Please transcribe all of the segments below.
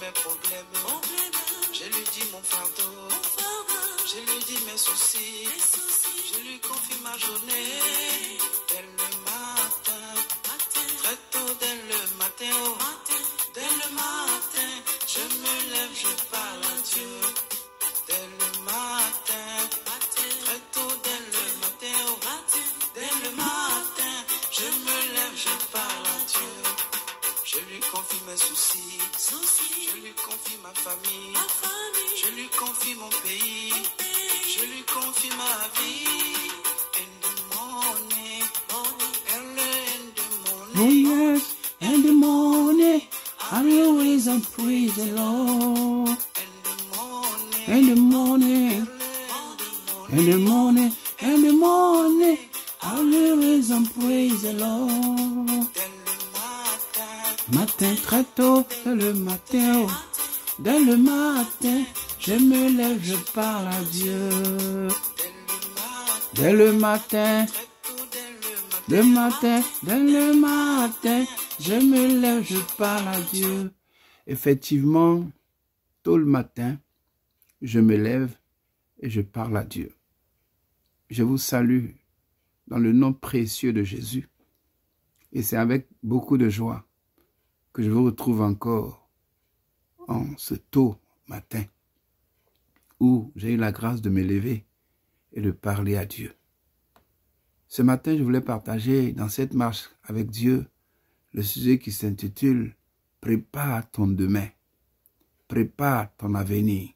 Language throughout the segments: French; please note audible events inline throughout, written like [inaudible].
mes problèmes. Je lui dis mon fardeau. Je lui dis mes soucis. Je lui confie ma journée. Elle Je lui confie mes soucis. Je lui confie ma famille. ma famille. Je lui confie mon pays. Je lui confie ma vie. And the money. money. And the money. And the money. I always praise the Lord. And the morning, And the morning, And the morning, I always and praise the Lord. Matin très tôt, dès le matin, oh. dès le matin, je me lève, je parle à Dieu. Dès le matin, dès le matin, dès le matin, je me lève, je parle à Dieu. Effectivement, tôt le matin, je me lève et je parle à Dieu. Je vous salue dans le nom précieux de Jésus. Et c'est avec beaucoup de joie que je vous retrouve encore en ce tôt matin où j'ai eu la grâce de m'élever et de parler à Dieu. Ce matin, je voulais partager dans cette marche avec Dieu le sujet qui s'intitule Prépare ton demain, prépare ton avenir,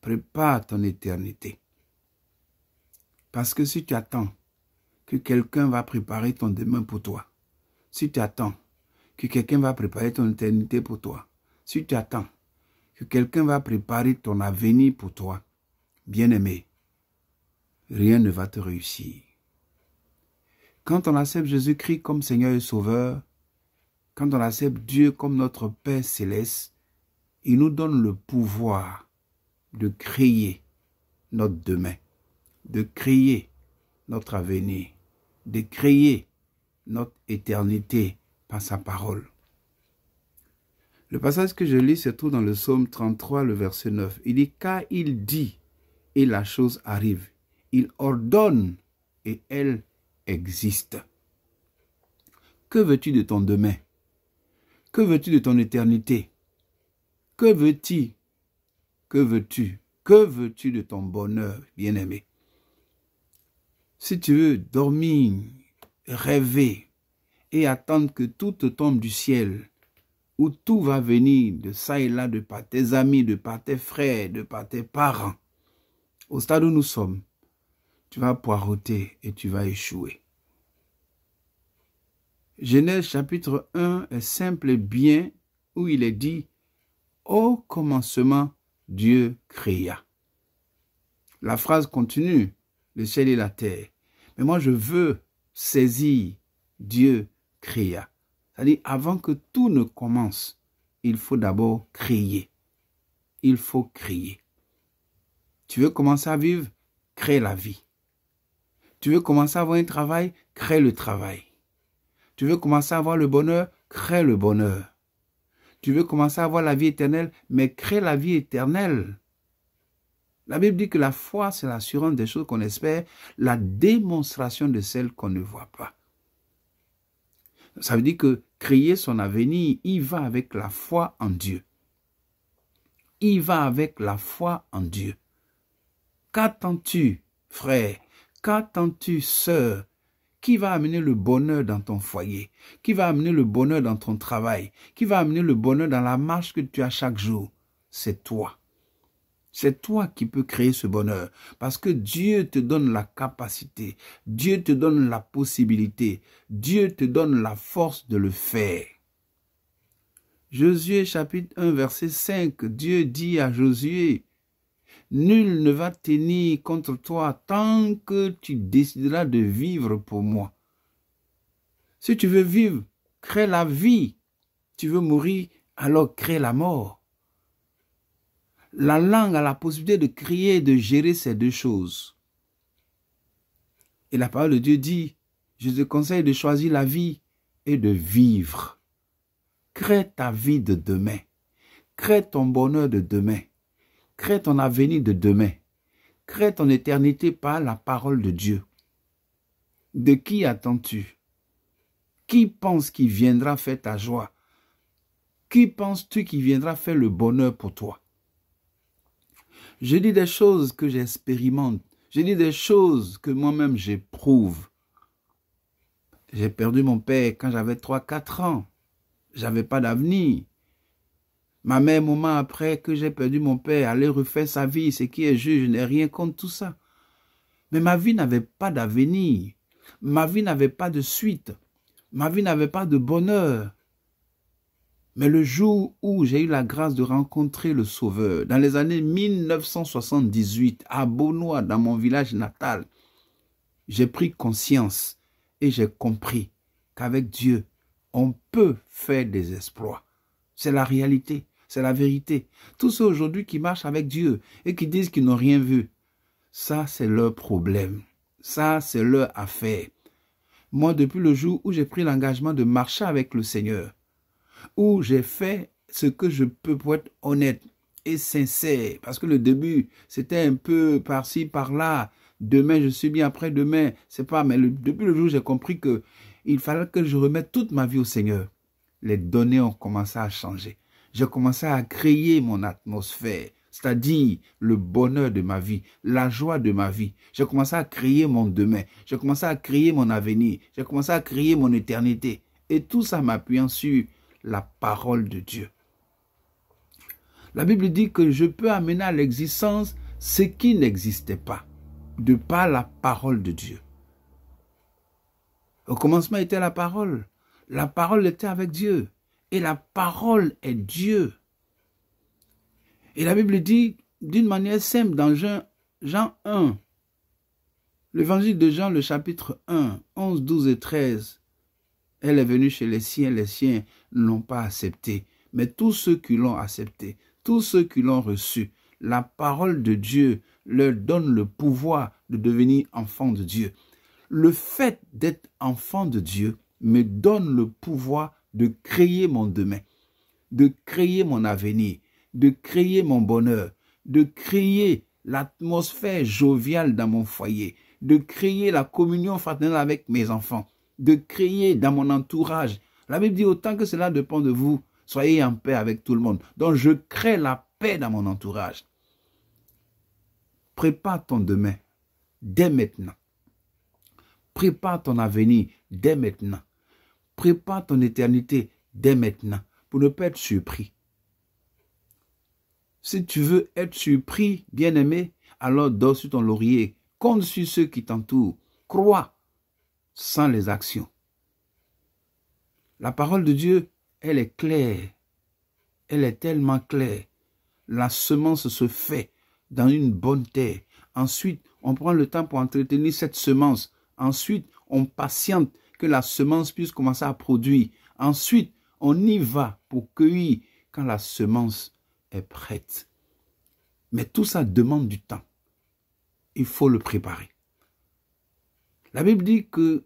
prépare ton éternité. Parce que si tu attends que quelqu'un va préparer ton demain pour toi, si tu attends que quelqu'un va préparer ton éternité pour toi, si tu attends que quelqu'un va préparer ton avenir pour toi, bien-aimé, rien ne va te réussir. Quand on accepte Jésus-Christ comme Seigneur et Sauveur, quand on accepte Dieu comme notre Père céleste, il nous donne le pouvoir de créer notre demain, de créer notre avenir, de créer notre éternité par sa parole. Le passage que je lis se trouve dans le psaume 33, le verset 9. Il dit, car il dit et la chose arrive. Il ordonne et elle existe. Que veux-tu de ton demain Que veux-tu de ton éternité Que veux-tu Que veux-tu Que veux-tu de ton bonheur, bien-aimé Si tu veux dormir, rêver, et attendre que tout tombe du ciel, où tout va venir de ça et là, de par tes amis, de par tes frères, de par tes parents. Au stade où nous sommes, tu vas poireauter et tu vas échouer. Genèse chapitre 1 est simple et bien où il est dit Au commencement, Dieu créa. La phrase continue, le ciel et la terre. Mais moi, je veux saisir Dieu cria. C'est-à-dire, avant que tout ne commence, il faut d'abord créer. Il faut créer. Tu veux commencer à vivre Crée la vie. Tu veux commencer à avoir un travail Crée le travail. Tu veux commencer à avoir le bonheur Crée le bonheur. Tu veux commencer à avoir la vie éternelle, mais crée la vie éternelle. La Bible dit que la foi, c'est l'assurance des choses qu'on espère, la démonstration de celles qu'on ne voit pas. Ça veut dire que créer son avenir, il va avec la foi en Dieu. Il va avec la foi en Dieu. Qu'attends-tu, frère Qu'attends-tu, sœur Qui va amener le bonheur dans ton foyer Qui va amener le bonheur dans ton travail Qui va amener le bonheur dans la marche que tu as chaque jour C'est toi. C'est toi qui peux créer ce bonheur parce que Dieu te donne la capacité, Dieu te donne la possibilité, Dieu te donne la force de le faire. Josué chapitre 1 verset 5, Dieu dit à Josué, Nul ne va tenir contre toi tant que tu décideras de vivre pour moi. Si tu veux vivre, crée la vie. Tu veux mourir, alors crée la mort. La langue a la possibilité de crier, de gérer ces deux choses. Et la parole de Dieu dit, je te conseille de choisir la vie et de vivre. Crée ta vie de demain. Crée ton bonheur de demain. Crée ton avenir de demain. Crée ton éternité par la parole de Dieu. De qui attends-tu Qui pense qu'il viendra faire ta joie Qui penses-tu qu'il viendra faire le bonheur pour toi je dis des choses que j'expérimente. Je dis des choses que moi-même j'éprouve. J'ai perdu mon père quand j'avais 3-4 ans. J'avais pas d'avenir. Ma mère, moment après que j'ai perdu mon père, allait refaire sa vie, ce qui est juste, je n'ai rien contre tout ça. Mais ma vie n'avait pas d'avenir. Ma vie n'avait pas de suite. Ma vie n'avait pas de bonheur. Mais le jour où j'ai eu la grâce de rencontrer le Sauveur, dans les années 1978, à Beaunois, dans mon village natal, j'ai pris conscience et j'ai compris qu'avec Dieu, on peut faire des exploits. C'est la réalité, c'est la vérité. Tous ceux aujourd'hui qui marchent avec Dieu et qui disent qu'ils n'ont rien vu, ça c'est leur problème, ça c'est leur affaire. Moi, depuis le jour où j'ai pris l'engagement de marcher avec le Seigneur, où j'ai fait ce que je peux pour être honnête et sincère. Parce que le début, c'était un peu par-ci, par-là. Demain, je suis bien, après-demain, c'est pas. Mais le, depuis le jour, j'ai compris que il fallait que je remette toute ma vie au Seigneur. Les données ont commencé à changer. J'ai commencé à créer mon atmosphère, c'est-à-dire le bonheur de ma vie, la joie de ma vie. J'ai commencé à créer mon demain. J'ai commencé à créer mon avenir. J'ai commencé à créer mon éternité. Et tout ça m'appuyant sur la parole de Dieu. La Bible dit que je peux amener à l'existence ce qui n'existait pas, de par la parole de Dieu. Au commencement était la parole. La parole était avec Dieu. Et la parole est Dieu. Et la Bible dit d'une manière simple dans Jean, Jean 1, l'évangile de Jean, le chapitre 1, 11, 12 et 13. Elle est venue chez les siens, les siens n'ont pas accepté, mais tous ceux qui l'ont accepté, tous ceux qui l'ont reçu, la parole de Dieu leur donne le pouvoir de devenir enfants de Dieu. Le fait d'être enfant de Dieu me donne le pouvoir de créer mon demain, de créer mon avenir, de créer mon bonheur, de créer l'atmosphère joviale dans mon foyer, de créer la communion fraternelle avec mes enfants, de créer dans mon entourage la Bible dit autant que cela dépend de vous, soyez en paix avec tout le monde. Donc je crée la paix dans mon entourage. Prépare ton demain dès maintenant. Prépare ton avenir dès maintenant. Prépare ton éternité dès maintenant pour ne pas être surpris. Si tu veux être surpris, bien-aimé, alors dors sur ton laurier, compte sur ceux qui t'entourent, crois sans les actions. La parole de Dieu, elle est claire. Elle est tellement claire. La semence se fait dans une bonne terre. Ensuite, on prend le temps pour entretenir cette semence. Ensuite, on patiente que la semence puisse commencer à produire. Ensuite, on y va pour cueillir quand la semence est prête. Mais tout ça demande du temps. Il faut le préparer. La Bible dit que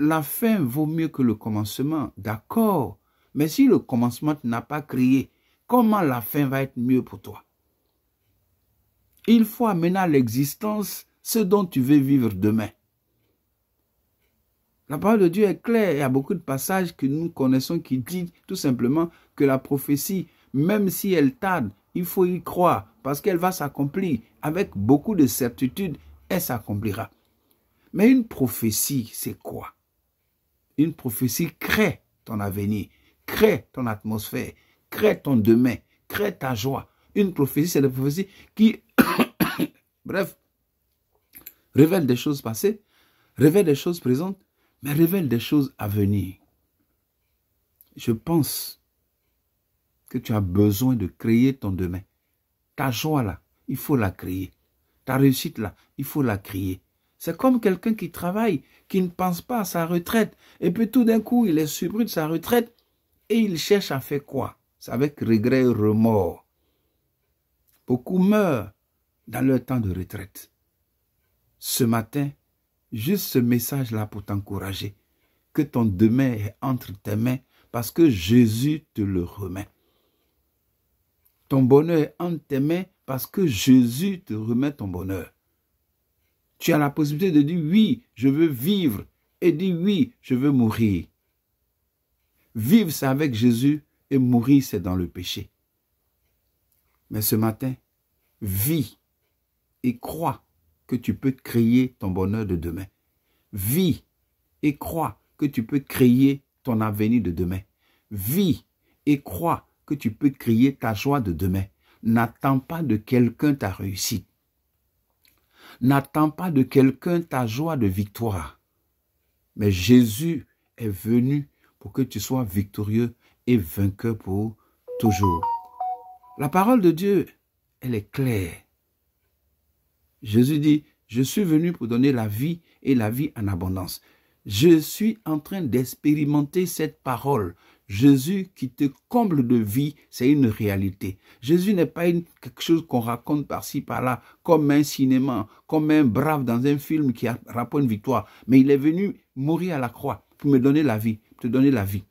la fin vaut mieux que le commencement, d'accord. Mais si le commencement n'a pas créé, comment la fin va être mieux pour toi Il faut amener à l'existence ce dont tu veux vivre demain. La parole de Dieu est claire. Il y a beaucoup de passages que nous connaissons qui disent tout simplement que la prophétie, même si elle tarde, il faut y croire parce qu'elle va s'accomplir. Avec beaucoup de certitude, elle s'accomplira. Mais une prophétie, c'est quoi une prophétie crée ton avenir, crée ton atmosphère, crée ton demain, crée ta joie. Une prophétie, c'est la prophétie qui, [coughs] bref, révèle des choses passées, révèle des choses présentes, mais révèle des choses à venir. Je pense que tu as besoin de créer ton demain. Ta joie là, il faut la créer. Ta réussite là, il faut la créer. C'est comme quelqu'un qui travaille, qui ne pense pas à sa retraite, et puis tout d'un coup, il est surpris de sa retraite, et il cherche à faire quoi C'est avec regret et remords. Beaucoup meurent dans leur temps de retraite. Ce matin, juste ce message-là pour t'encourager, que ton demain est entre tes mains, parce que Jésus te le remet. Ton bonheur est entre tes mains, parce que Jésus te remet ton bonheur. Tu as la possibilité de dire oui, je veux vivre et dire oui, je veux mourir. Vivre, c'est avec Jésus et mourir, c'est dans le péché. Mais ce matin, vis et crois que tu peux créer ton bonheur de demain. Vis et crois que tu peux créer ton avenir de demain. Vis et crois que tu peux créer ta joie de demain. N'attends pas de quelqu'un ta réussite. N'attends pas de quelqu'un ta joie de victoire. Mais Jésus est venu pour que tu sois victorieux et vainqueur pour toujours. La parole de Dieu, elle est claire. Jésus dit, je suis venu pour donner la vie et la vie en abondance. Je suis en train d'expérimenter cette parole. Jésus qui te comble de vie, c'est une réalité. Jésus n'est pas quelque chose qu'on raconte par-ci, par-là, comme un cinéma, comme un brave dans un film qui rapporte une victoire. Mais il est venu mourir à la croix pour me donner la vie, te donner la vie.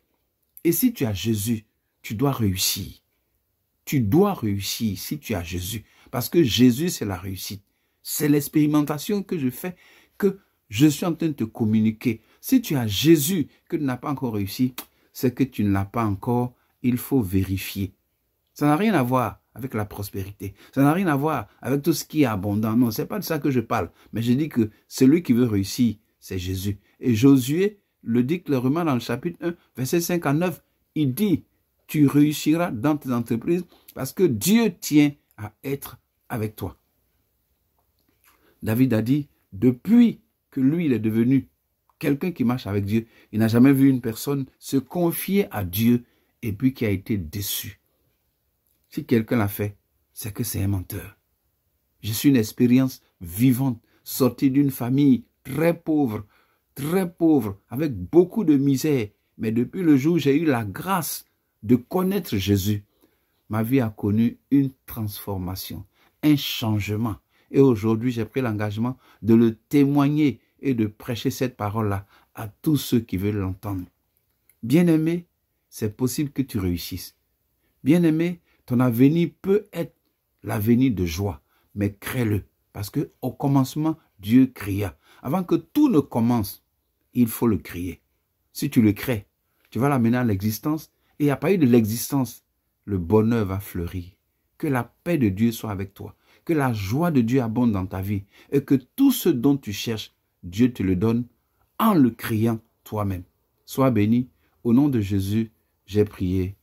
Et si tu as Jésus, tu dois réussir. Tu dois réussir si tu as Jésus. Parce que Jésus, c'est la réussite. C'est l'expérimentation que je fais, que je suis en train de te communiquer. Si tu as Jésus que tu n'as pas encore réussi, ce que tu ne l'as pas encore, il faut vérifier. Ça n'a rien à voir avec la prospérité. Ça n'a rien à voir avec tout ce qui est abondant. Non, c'est pas de ça que je parle. Mais je dis que celui qui veut réussir, c'est Jésus. Et Josué le dit clairement dans le chapitre 1, verset 5 à 9. Il dit, tu réussiras dans tes entreprises parce que Dieu tient à être avec toi. David a dit, depuis que lui, il est devenu Quelqu'un qui marche avec Dieu, il n'a jamais vu une personne se confier à Dieu et puis qui a été déçu. Si quelqu'un l'a fait, c'est que c'est un menteur. Je suis une expérience vivante, sortie d'une famille très pauvre, très pauvre, avec beaucoup de misère. Mais depuis le jour où j'ai eu la grâce de connaître Jésus, ma vie a connu une transformation, un changement. Et aujourd'hui, j'ai pris l'engagement de le témoigner et de prêcher cette parole-là à tous ceux qui veulent l'entendre. Bien-aimé, c'est possible que tu réussisses. Bien-aimé, ton avenir peut être l'avenir de joie, mais crée-le. Parce que au commencement, Dieu cria. Avant que tout ne commence, il faut le crier. Si tu le crées, tu vas l'amener à l'existence et à partir de l'existence, le bonheur va fleurir. Que la paix de Dieu soit avec toi, que la joie de Dieu abonde dans ta vie et que tout ce dont tu cherches Dieu te le donne en le criant toi-même. Sois béni. Au nom de Jésus, j'ai prié.